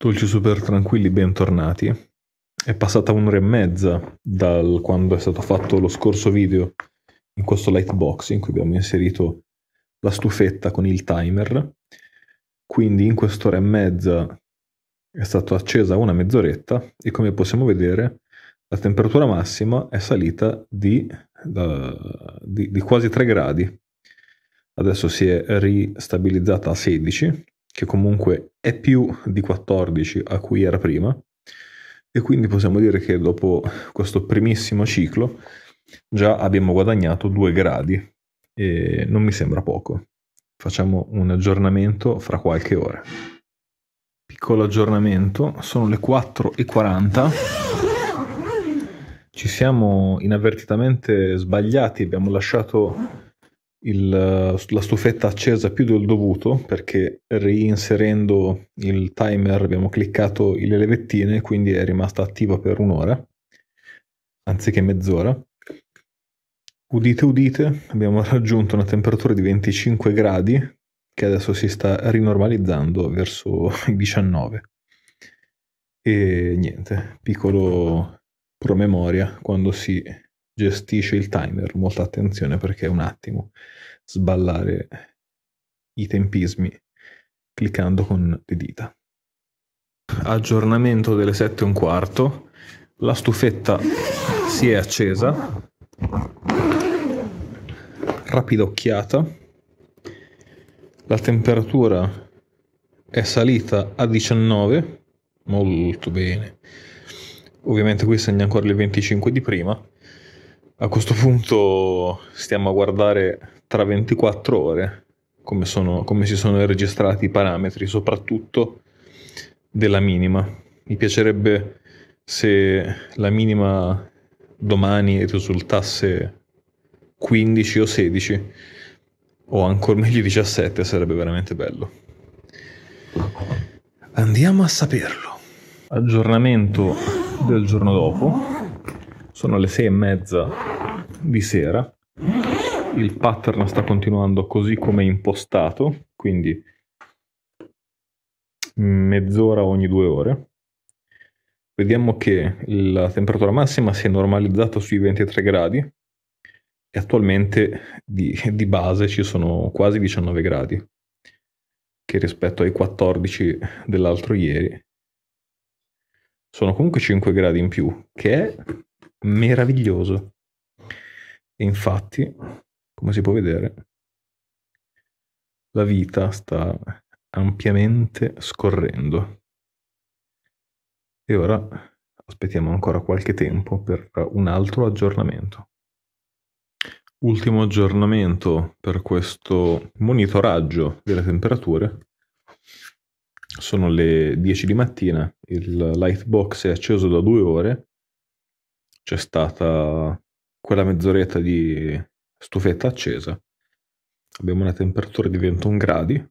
Dolci super tranquilli, bentornati. È passata un'ora e mezza dal quando è stato fatto lo scorso video in questo lightbox in cui abbiamo inserito la stufetta con il timer. Quindi in quest'ora e mezza è stata accesa una mezz'oretta e come possiamo vedere la temperatura massima è salita di, da, di, di quasi 3 gradi. Adesso si è ristabilizzata a 16 che comunque è più di 14 a cui era prima, e quindi possiamo dire che dopo questo primissimo ciclo già abbiamo guadagnato 2 gradi e non mi sembra poco. Facciamo un aggiornamento fra qualche ora. Piccolo aggiornamento, sono le 4.40. Ci siamo inavvertitamente sbagliati, abbiamo lasciato il, la stufetta accesa più del dovuto perché reinserendo il timer abbiamo cliccato le levettine quindi è rimasta attiva per un'ora anziché mezz'ora udite udite abbiamo raggiunto una temperatura di 25 gradi che adesso si sta rinormalizzando verso i 19 e niente piccolo promemoria quando si gestisce il timer, molta attenzione perché è un attimo sballare i tempismi cliccando con le dita. Aggiornamento delle 7 e un quarto, la stufetta si è accesa, rapida occhiata, la temperatura è salita a 19, molto bene, ovviamente qui segna ancora il 25 di prima, a questo punto stiamo a guardare tra 24 ore come, sono, come si sono registrati i parametri, soprattutto della minima. Mi piacerebbe se la minima domani risultasse 15 o 16 o ancora meglio 17 sarebbe veramente bello. Andiamo a saperlo. Aggiornamento del giorno dopo. Sono le sei e mezza di sera. Il pattern sta continuando così come impostato, quindi mezz'ora ogni due ore. Vediamo che la temperatura massima si è normalizzata sui 23 gradi e attualmente di, di base ci sono quasi 19 gradi, che rispetto ai 14 dell'altro ieri sono comunque 5 gradi in più, che è meraviglioso. E infatti, come si può vedere, la vita sta ampiamente scorrendo. E ora aspettiamo ancora qualche tempo per un altro aggiornamento. Ultimo aggiornamento per questo monitoraggio delle temperature. Sono le 10 di mattina, il light box è acceso da due ore c'è stata quella mezz'oretta di stufetta accesa. Abbiamo una temperatura di 21 gradi.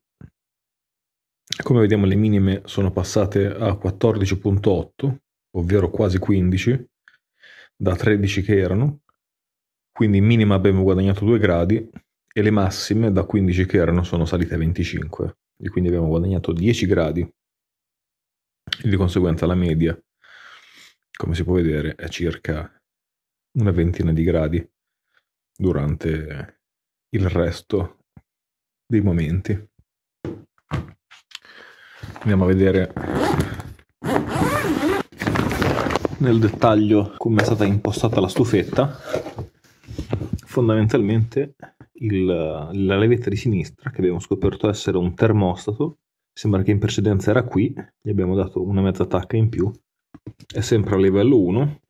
Come vediamo le minime sono passate a 14.8, ovvero quasi 15, da 13 che erano. Quindi in minima abbiamo guadagnato 2 gradi e le massime da 15 che erano sono salite a 25 e quindi abbiamo guadagnato 10 gradi. E di conseguenza la media come si può vedere è circa una ventina di gradi durante il resto dei momenti. Andiamo a vedere nel dettaglio come è stata impostata la stufetta. Fondamentalmente il, la levetta di sinistra, che abbiamo scoperto essere un termostato, sembra che in precedenza era qui, gli abbiamo dato una mezza tacca in più è sempre a livello 1.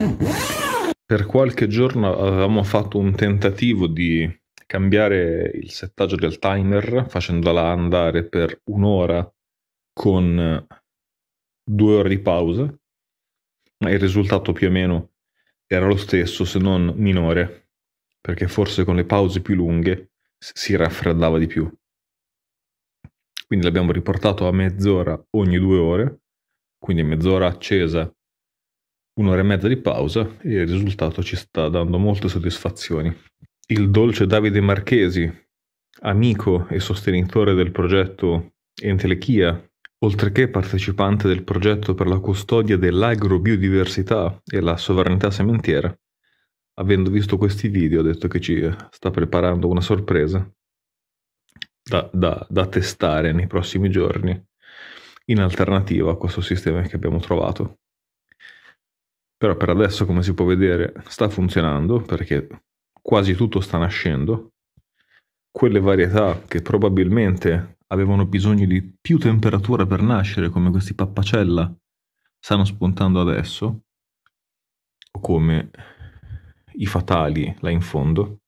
Per qualche giorno eh, avevamo fatto un tentativo di cambiare il settaggio del timer facendola andare per un'ora con eh, due ore di pausa, ma il risultato più o meno era lo stesso se non minore, perché forse con le pause più lunghe si raffreddava di più. Quindi l'abbiamo riportato a mezz'ora ogni due ore, quindi mezz'ora accesa un'ora e mezza di pausa e il risultato ci sta dando molte soddisfazioni. Il dolce Davide Marchesi, amico e sostenitore del progetto Entelechia, oltre che partecipante del progetto per la custodia dell'agrobiodiversità e la sovranità sementiera, avendo visto questi video ha detto che ci sta preparando una sorpresa da, da, da testare nei prossimi giorni in alternativa a questo sistema che abbiamo trovato. Però per adesso, come si può vedere, sta funzionando perché quasi tutto sta nascendo. Quelle varietà che probabilmente avevano bisogno di più temperatura per nascere, come questi pappacella, stanno spuntando adesso, o come i fatali là in fondo,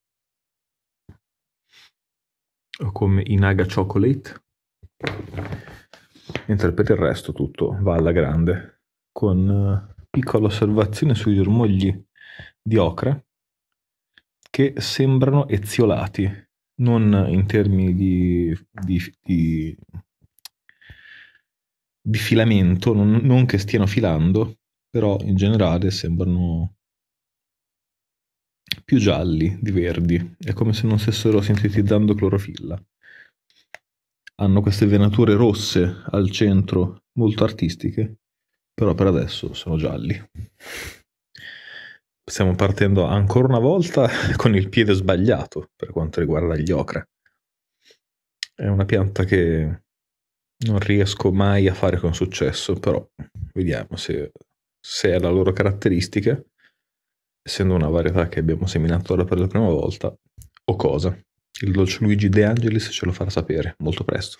o come i Naga Chocolate, mentre per il resto tutto va alla grande, con eh, piccola osservazione sui germogli di ocra che sembrano eziolati, non in termini di, di, di, di filamento, non, non che stiano filando, però in generale sembrano più gialli di verdi, è come se non stessero sintetizzando clorofilla. Hanno queste venature rosse al centro, molto artistiche, però per adesso sono gialli. Stiamo partendo ancora una volta con il piede sbagliato per quanto riguarda gli ocra. È una pianta che non riesco mai a fare con successo, però vediamo se, se è la loro caratteristica, essendo una varietà che abbiamo seminato ora per la prima volta, o cosa. Il Dolce Luigi De Angelis ce lo farà sapere molto presto.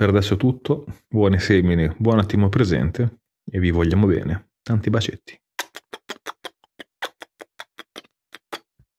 Per adesso è tutto, buone semine, buon attimo presente e vi vogliamo bene. Tanti bacetti.